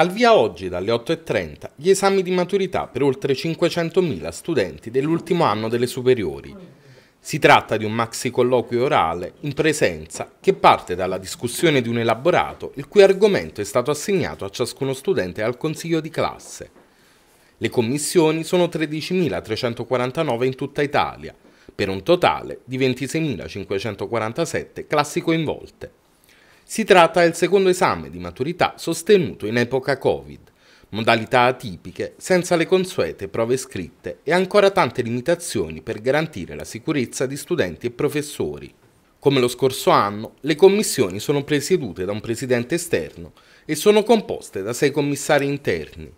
Al via oggi dalle 8.30 gli esami di maturità per oltre 500.000 studenti dell'ultimo anno delle superiori. Si tratta di un maxi colloquio orale in presenza che parte dalla discussione di un elaborato il cui argomento è stato assegnato a ciascuno studente al consiglio di classe. Le commissioni sono 13.349 in tutta Italia, per un totale di 26.547 classi coinvolte. Si tratta del secondo esame di maturità sostenuto in epoca Covid, modalità atipiche, senza le consuete prove scritte e ancora tante limitazioni per garantire la sicurezza di studenti e professori. Come lo scorso anno, le commissioni sono presiedute da un presidente esterno e sono composte da sei commissari interni.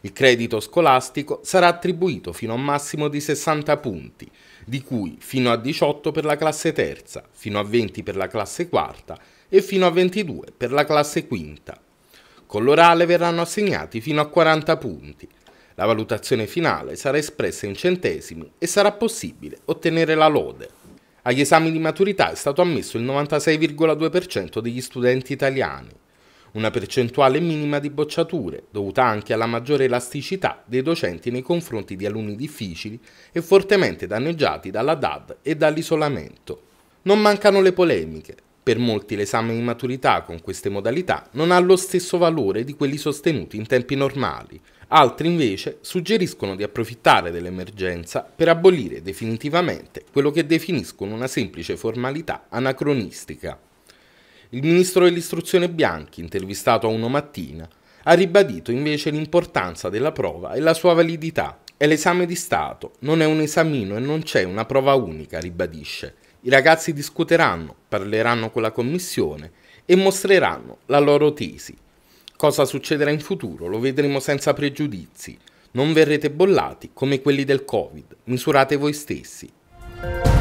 Il credito scolastico sarà attribuito fino a un massimo di 60 punti, di cui fino a 18 per la classe terza, fino a 20 per la classe quarta e fino a 22 per la classe quinta. Con l'orale verranno assegnati fino a 40 punti. La valutazione finale sarà espressa in centesimi e sarà possibile ottenere la lode. Agli esami di maturità è stato ammesso il 96,2% degli studenti italiani una percentuale minima di bocciature, dovuta anche alla maggiore elasticità dei docenti nei confronti di alunni difficili e fortemente danneggiati dalla DAD e dall'isolamento. Non mancano le polemiche. Per molti l'esame di maturità con queste modalità non ha lo stesso valore di quelli sostenuti in tempi normali. Altri invece suggeriscono di approfittare dell'emergenza per abolire definitivamente quello che definiscono una semplice formalità anacronistica. Il ministro dell'istruzione Bianchi, intervistato a Uno Mattina, ha ribadito invece l'importanza della prova e la sua validità. È l'esame di Stato, non è un esamino e non c'è una prova unica, ribadisce. I ragazzi discuteranno, parleranno con la commissione e mostreranno la loro tesi. Cosa succederà in futuro lo vedremo senza pregiudizi. Non verrete bollati come quelli del Covid, misurate voi stessi.